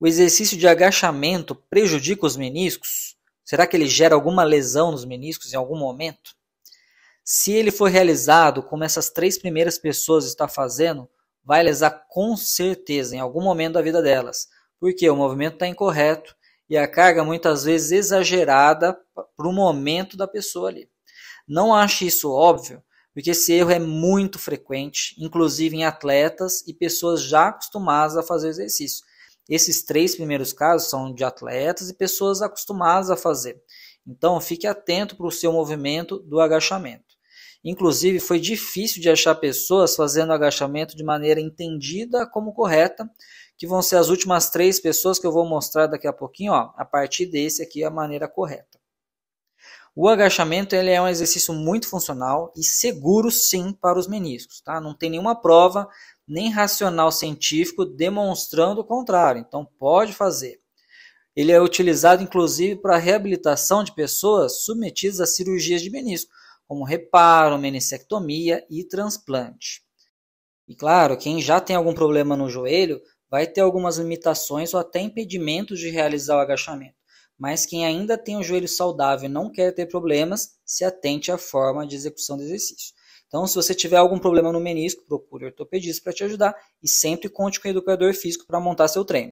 O exercício de agachamento prejudica os meniscos? Será que ele gera alguma lesão nos meniscos em algum momento? Se ele for realizado como essas três primeiras pessoas estão fazendo, vai lesar com certeza em algum momento da vida delas, porque o movimento está incorreto e a carga muitas vezes exagerada para o momento da pessoa ali. Não ache isso óbvio, porque esse erro é muito frequente, inclusive em atletas e pessoas já acostumadas a fazer exercício. Esses três primeiros casos são de atletas e pessoas acostumadas a fazer. Então, fique atento para o seu movimento do agachamento. Inclusive, foi difícil de achar pessoas fazendo agachamento de maneira entendida como correta, que vão ser as últimas três pessoas que eu vou mostrar daqui a pouquinho. Ó, a partir desse aqui é a maneira correta. O agachamento ele é um exercício muito funcional e seguro sim para os meniscos, tá? Não tem nenhuma prova nem racional científico demonstrando o contrário. Então pode fazer. Ele é utilizado inclusive para reabilitação de pessoas submetidas a cirurgias de menisco, como reparo, meniscectomia e transplante. E claro, quem já tem algum problema no joelho vai ter algumas limitações ou até impedimentos de realizar o agachamento mas quem ainda tem o joelho saudável e não quer ter problemas, se atente à forma de execução do exercício. Então, se você tiver algum problema no menisco, procure o ortopedista para te ajudar e sempre conte com o educador físico para montar seu treino.